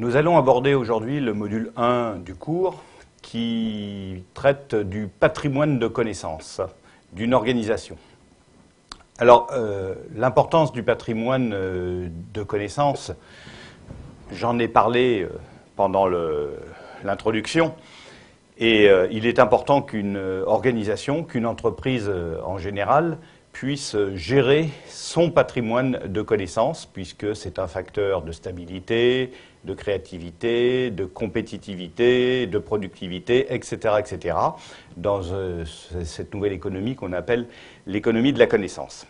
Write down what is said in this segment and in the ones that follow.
Nous allons aborder aujourd'hui le module 1 du cours qui traite du patrimoine de connaissances d'une organisation. Alors, euh, l'importance du patrimoine euh, de connaissances, j'en ai parlé euh, pendant l'introduction, et il est important qu'une organisation, qu'une entreprise en général, puisse gérer son patrimoine de connaissances, puisque c'est un facteur de stabilité, de créativité, de compétitivité, de productivité, etc., etc., dans euh, cette nouvelle économie qu'on appelle l'économie de la connaissance.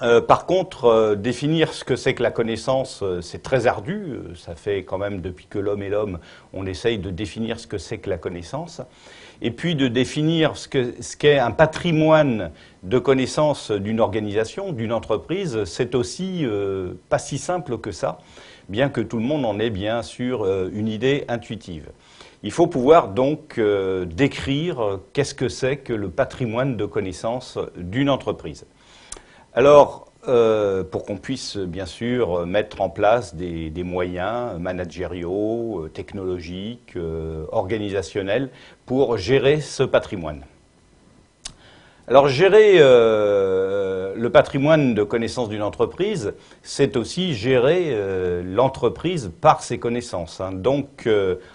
Euh, par contre, euh, définir ce que c'est que la connaissance, euh, c'est très ardu. Ça fait quand même depuis que l'homme est l'homme, on essaye de définir ce que c'est que la connaissance. Et puis de définir ce qu'est un patrimoine de connaissances d'une organisation, d'une entreprise, c'est aussi pas si simple que ça, bien que tout le monde en ait bien sûr une idée intuitive. Il faut pouvoir donc décrire qu'est-ce que c'est que le patrimoine de connaissances d'une entreprise. Alors, euh, pour qu'on puisse bien sûr mettre en place des, moyens managériaux, euh, technologiques, euh, organisationnels pour gérer ce patrimoine. Alors gérer le patrimoine de connaissances d'une entreprise, c'est aussi gérer l'entreprise par ses connaissances. Hein. Donc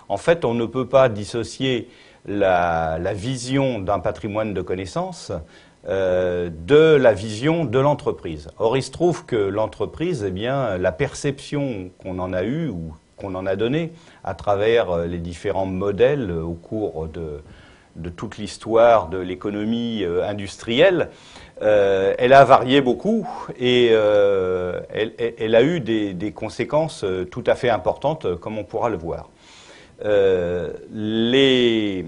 en fait, on ne peut pas dissocier la vision d'un patrimoine de connaissances euh, de la vision de l'entreprise. Or, il se trouve que l'entreprise, eh bien, la perception qu'on en a eue ou qu'on en a donnée à travers euh, les différents modèles euh, au cours de, toute l'histoire de l'économie industrielle, elle a varié beaucoup et elle, a eu des, des, conséquences tout à fait importantes, comme on pourra le voir. les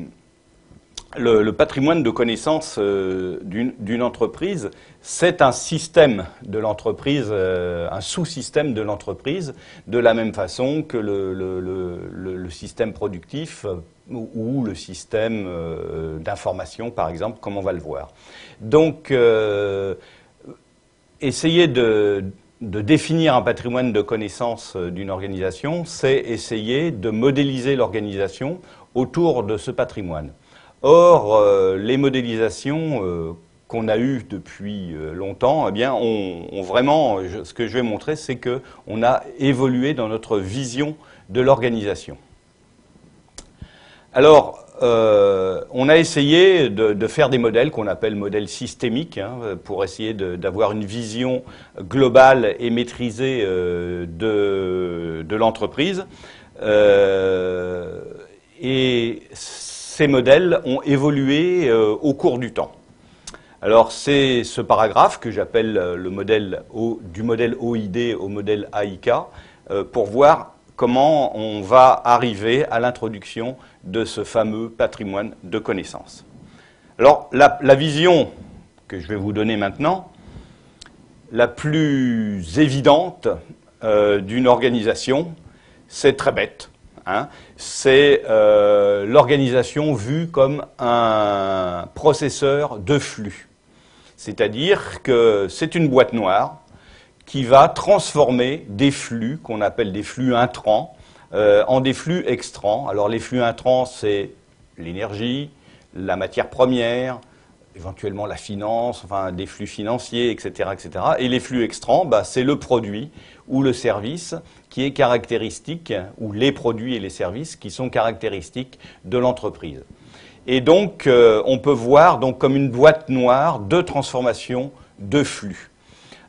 le, patrimoine de connaissance euh, d'une entreprise, c'est un système de l'entreprise, euh, un sous-système de l'entreprise, de la même façon que le, système productif euh, ou, le système d'information, par exemple, comme on va le voir. Donc, essayer de, de définir un patrimoine de connaissance d'une organisation, c'est essayer de modéliser l'organisation autour de ce patrimoine. Or, euh, les modélisations euh, qu'on a eues depuis euh, longtemps, eh bien, on, vraiment, ce que je vais montrer, c'est qu'on a évolué dans notre vision de l'organisation. Alors, on a essayé de, faire des modèles qu'on appelle modèles systémiques, hein, pour essayer d'avoir une vision globale et maîtrisée de, l'entreprise. et ces modèles ont évolué euh, au cours du temps. Alors c'est ce paragraphe que j'appelle euh, le modèle du modèle OID au modèle AIK euh, pour voir comment on va arriver à l'introduction de ce fameux patrimoine de connaissances. Alors la, vision que je vais vous donner maintenant, la plus évidente d'une organisation, c'est très bête. Hein, c'est euh, l'organisation vue comme un processeur de flux. C'est-à-dire que c'est une boîte noire qui va transformer des flux qu'on appelle des flux intrants euh, en des flux extrants. Alors les flux intrants, c'est l'énergie, la matière première, éventuellement la finance, enfin des flux financiers, etc., etc. Et les flux extrants, bah, c'est le produit ou le service qui est caractéristique, ou les produits et les services qui sont caractéristiques de l'entreprise. Et donc, euh, on peut voir donc comme une boîte noire de transformation de flux.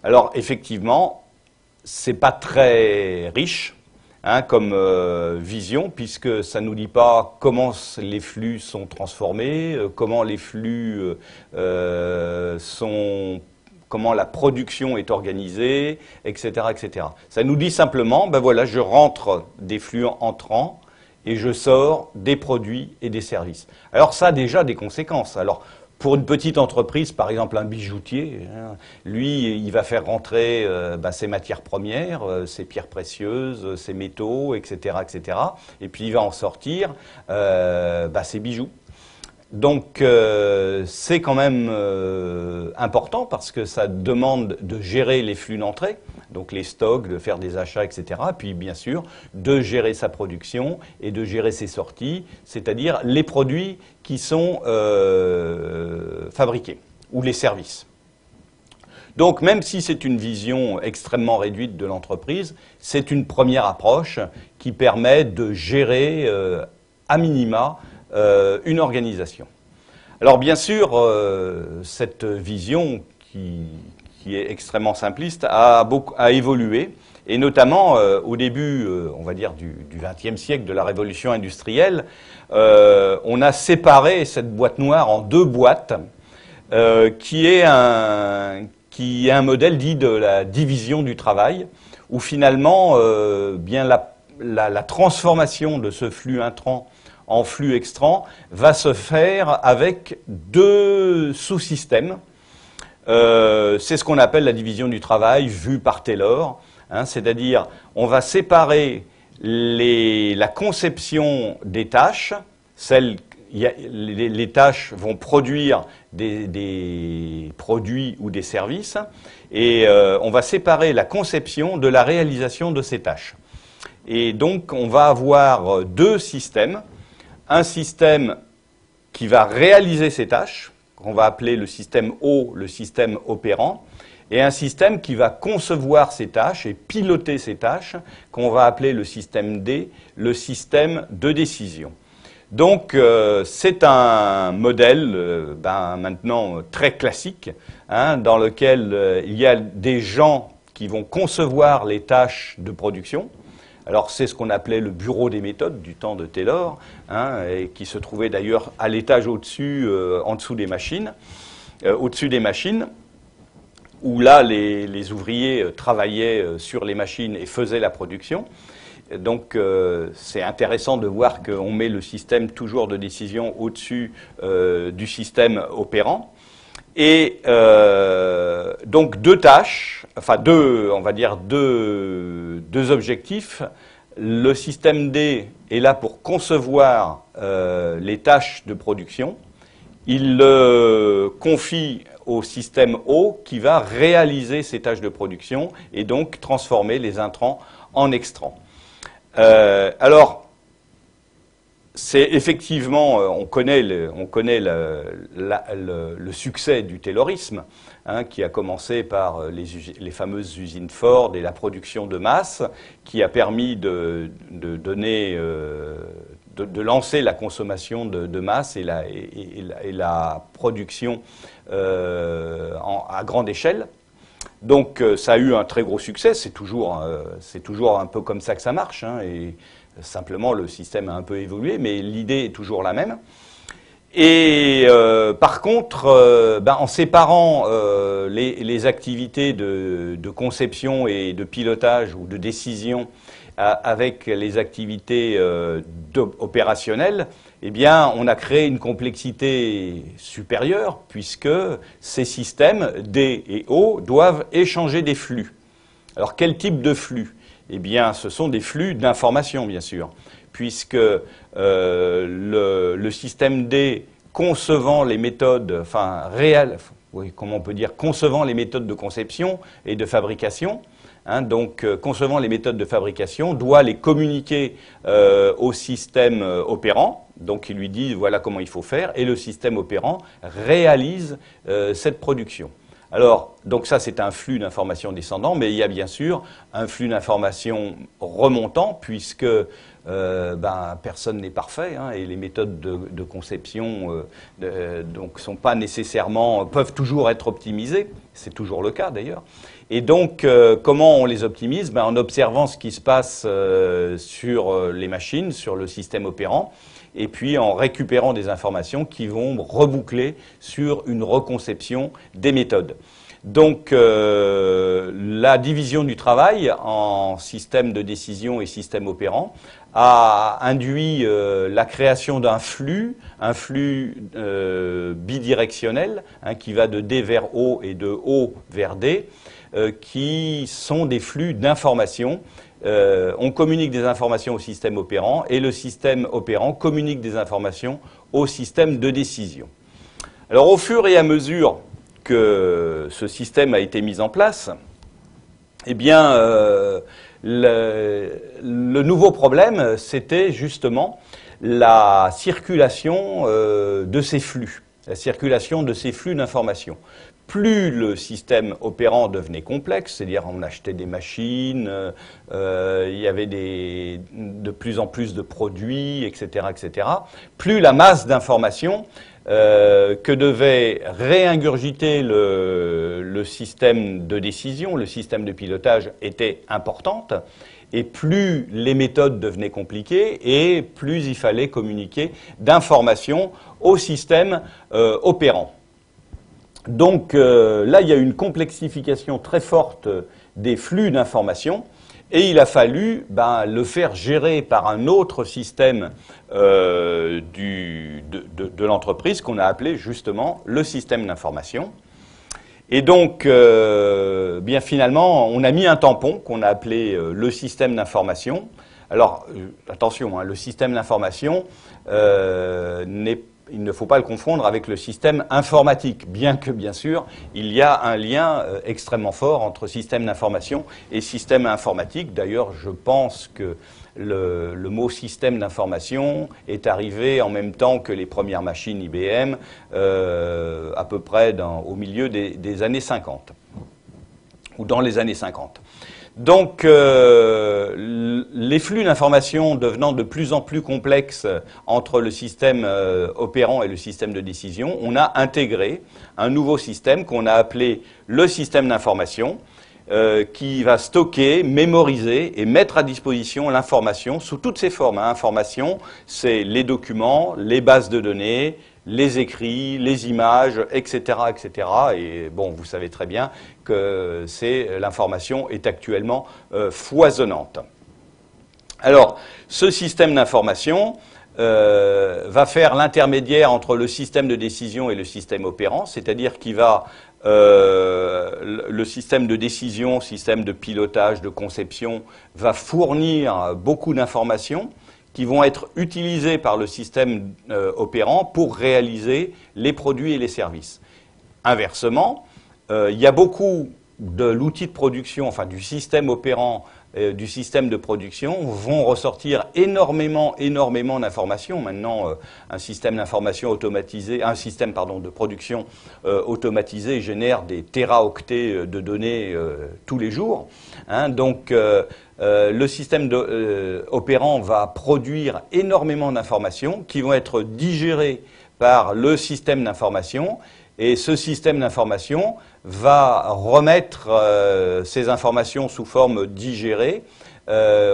Alors, effectivement, n'est pas très riche, Hein, comme euh, vision, puisque ça ne nous dit pas comment les flux sont transformés, euh, comment les flux euh, sont comment la production est organisée, etc., etc. Ça nous dit simplement, ben voilà, je rentre des flux entrants et je sors des produits et des services. Alors ça a déjà des conséquences. Alors pour une petite entreprise, par exemple un bijoutier, hein, lui, il va faire rentrer euh, bah, ses matières premières, euh, ses pierres précieuses, euh, ses métaux, etc., etc. Et puis il va en sortir bah, ses bijoux. Donc euh, c'est quand même euh, important parce que ça demande de gérer les flux d'entrée, donc les stocks, de faire des achats, etc. Puis bien sûr de gérer sa production et de gérer ses sorties, c'est-à-dire les produits qui sont euh, fabriqués ou les services. Donc même si c'est une vision extrêmement réduite de l'entreprise, c'est une première approche qui permet de gérer à minima euh, une organisation. Alors bien sûr, euh, cette vision qui, est extrêmement simpliste a, évolué, et notamment euh, au début, on va dire, du XXe siècle, de la révolution industrielle, on a séparé cette boîte noire en deux boîtes, qui est un, qui est un modèle dit de la division du travail, où finalement, bien la, la, transformation de ce flux intrant en flux extrant va se faire avec deux sous-systèmes. Euh, c'est ce qu'on appelle la division du travail vue par Taylor, hein, c'est-à-dire on va séparer la conception des tâches, les, tâches vont produire des, produits ou des services, et euh, on va séparer la conception de la réalisation de ces tâches. Et donc on va avoir deux systèmes un système qui va réaliser ces tâches, qu'on va appeler le système O, le système opérant, et un système qui va concevoir ces tâches et piloter ces tâches, qu'on va appeler le système D, le système de décision. Donc euh, c'est un modèle euh, ben, maintenant euh, très classique, hein, dans lequel il y a des gens qui vont concevoir les tâches de production, alors c'est ce qu'on appelait le bureau des méthodes du temps de Taylor, hein, qui se trouvait d'ailleurs à l'étage au-dessus, euh, en dessous des machines, euh, au-dessus des machines, où là les, ouvriers euh, travaillaient sur les machines et faisaient la production. Donc c'est intéressant de voir qu'on met le système toujours de décision au-dessus du système opérant. Et donc deux tâches enfin deux, on va dire deux, deux objectifs. Le système D est là pour concevoir euh, les tâches de production. Il le confie au système O qui va réaliser ces tâches de production et donc transformer les intrants en extrants. Euh, alors, c'est effectivement, euh, on connaît, le, succès du taylorisme, hein, qui a commencé par euh, les, fameuses usines Ford et la production de masse, qui a permis de, de euh, de, lancer la consommation de, masse et la, production à grande échelle. Donc ça a eu un très gros succès, c'est toujours, un peu comme ça que ça marche. Hein, et, Simplement, le système a un peu évolué, mais l'idée est toujours la même. Et euh, par contre, euh, ben, en séparant euh, les, activités de, conception et de pilotage ou de décision avec les activités opérationnelles, eh bien, on a créé une complexité supérieure puisque ces systèmes D et O doivent échanger des flux. Alors, quel type de flux eh bien, ce sont des flux d'informations, bien sûr, puisque euh, le, système D, concevant les méthodes, enfin, réelles, on peut dire, concevant les méthodes de conception et de fabrication, hein, donc, euh, concevant les méthodes de fabrication, doit les communiquer euh, au système opérant. Donc, il lui dit voilà comment il faut faire, et le système opérant réalise cette production. Alors, donc ça, c'est un flux d'informations descendant, mais il y a bien sûr un flux d'informations remontant, puisque euh, ben, personne n'est parfait, hein, et les méthodes de, conception euh, donc sont pas nécessairement peuvent toujours être optimisées. C'est toujours le cas d'ailleurs. Et donc, euh, comment on les optimise ben, En observant ce qui se passe sur les machines, sur le système opérant, et puis en récupérant des informations qui vont reboucler sur une reconception des méthodes. Donc euh, la division du travail en système de décision et système opérant a induit euh, la création d'un flux, un flux euh, bidirectionnel hein, qui va de D vers O et de O vers D. Euh, qui sont des flux d'informations. Euh, on communique des informations au système opérant et le système opérant communique des informations au système de décision. Alors au fur et à mesure que ce système a été mis en place, eh euh, le, nouveau problème, c'était justement la circulation de ces flux, la circulation de ces flux d'informations, plus le système opérant devenait complexe, c'est-à-dire on achetait des machines, euh, il y avait de plus en plus de produits, etc., etc., plus la masse d'informations euh, que devait réingurgiter le, système de décision, le système de pilotage était importante, et plus les méthodes devenaient compliquées, et plus il fallait communiquer d'informations au système euh, opérant. Donc euh, là, il y a une complexification très forte des flux d'informations. Et il a fallu ben, le faire gérer par un autre système euh, de, l'entreprise qu'on a appelé justement le système d'information. Et donc, euh, bien finalement, on a mis un tampon qu'on a appelé le système d'information. Alors, attention, hein, le système d'information n'est pas il ne faut pas le confondre avec le système informatique, bien que, bien sûr, il y a un lien euh, extrêmement fort entre système d'information et système informatique. D'ailleurs, je pense que le, mot système d'information est arrivé en même temps que les premières machines IBM, euh, à peu près au milieu des années 50, ou dans les années 50. Donc, euh, les flux d'informations devenant de plus en plus complexes entre le système euh, opérant et le système de décision, on a intégré un nouveau système qu'on a appelé le système d'information, euh, qui va stocker, mémoriser et mettre à disposition l'information sous toutes ses formes. Hein. Information, c'est les documents, les bases de données, les écrits, les images, etc., etc. Et bon, vous savez très bien que c'est euh, l'information est actuellement euh, foisonnante. Alors, ce système d'information euh, va faire l'intermédiaire entre le système de décision et le système opérant, c'est-à-dire qu'il va le système de décision, système de pilotage, de conception, va fournir beaucoup d'informations qui vont être utilisés par le système euh, opérant pour réaliser les produits et les services. Inversement, euh, il y a beaucoup de l'outil de production, enfin du système opérant, euh, du système de production, vont ressortir énormément, énormément d'informations. Maintenant, un système d'information automatisé, un système pardon, de production automatisé génère des téraoctets de données tous les jours. Hein. donc, euh, le système euh, opérant va produire énormément d'informations qui vont être digérées par le système d'information et ce système d'information va remettre euh, ces informations sous forme digérée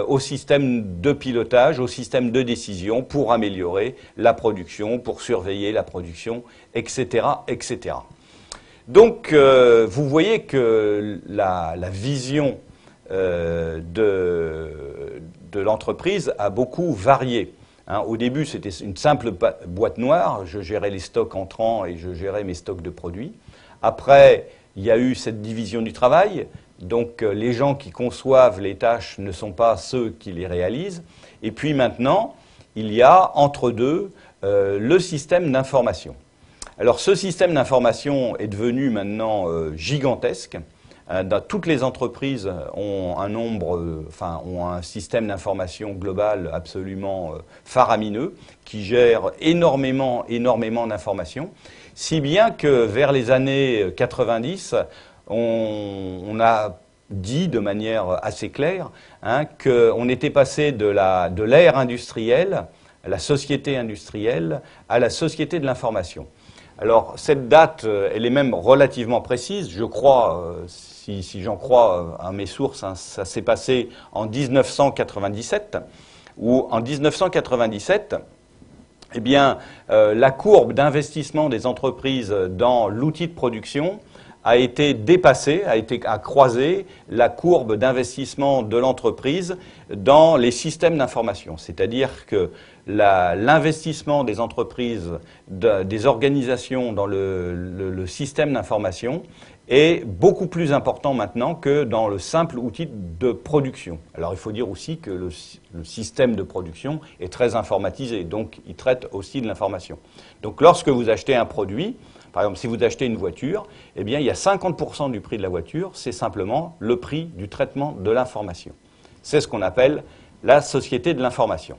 au système de pilotage, au système de décision pour améliorer la production, pour surveiller la production, etc. etc. Donc vous voyez que la vision euh, de, l'entreprise a beaucoup varié. Hein, au début, c'était une simple boîte noire. Je gérais les stocks entrants et je gérais mes stocks de produits. Après, il y a eu cette division du travail. Donc, euh, les gens qui conçoivent les tâches ne sont pas ceux qui les réalisent. Et puis maintenant, il y a entre deux euh, le système d'information. Alors, ce système d'information est devenu maintenant gigantesque. Euh, toutes les entreprises euh, euh, ont un système d'information global absolument faramineux qui gère énormément, énormément d'informations, si bien que vers les années 90, on, on a dit de manière assez claire hein, qu'on était passé de l'ère industrielle, la société industrielle, à la société de l'information. Alors cette date, euh, elle est même relativement précise. Je crois, euh, si, j'en crois euh, à mes sources, hein, ça s'est passé en 1997, où en 1997, eh bien, la courbe d'investissement des entreprises dans l'outil de production a été dépassée, a été a croisé la courbe d'investissement de l'entreprise dans les systèmes d'information. C'est-à-dire que l'investissement des entreprises, des organisations dans le, système d'information est beaucoup plus important maintenant que dans le simple outil de production. Alors il faut dire aussi que le, le système de production est très informatisé, donc il traite aussi de l'information. Donc lorsque vous achetez un produit, par exemple si vous achetez une voiture, eh bien il y a 50% du prix de la voiture, c'est simplement le prix du traitement de l'information. C'est ce qu'on appelle la société de l'information.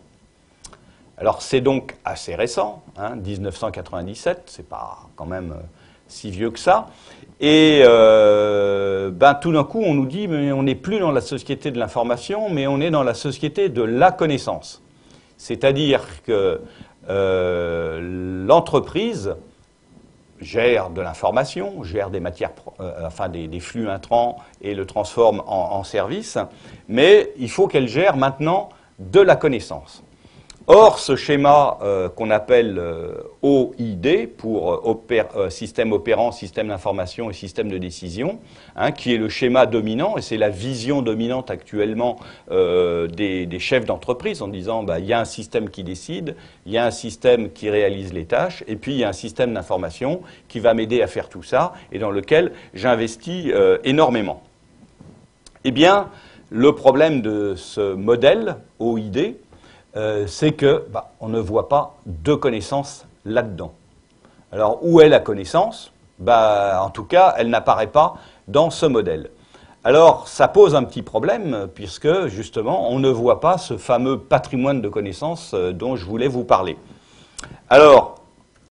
Alors c'est donc assez récent, hein, 1997, c'est pas quand même euh, si vieux que ça. Et euh, ben, tout d'un coup, on nous dit, mais on n'est plus dans la société de l'information, mais on est dans la société de la connaissance. C'est-à-dire que euh, l'entreprise gère de l'information, gère des flux intrants et le transforme en service, mais il faut qu'elle gère maintenant de la connaissance. Or, ce schéma euh, qu'on appelle euh, OID pour euh, système opérant, système d'information et système de décision, hein, qui est le schéma dominant, et c'est la vision dominante actuellement des, chefs d'entreprise en disant bah, il y a un système qui décide, il y a un système qui réalise les tâches, et puis il y a un système d'information qui va m'aider à faire tout ça, et dans lequel j'investis énormément. Eh bien, le problème de ce modèle OID, euh, c'est que bah, on ne voit pas de connaissances là-dedans. Alors où est la connaissance bah, En tout cas, elle n'apparaît pas dans ce modèle. Alors ça pose un petit problème, puisque justement, on ne voit pas ce fameux patrimoine de connaissances euh, dont je voulais vous parler. Alors,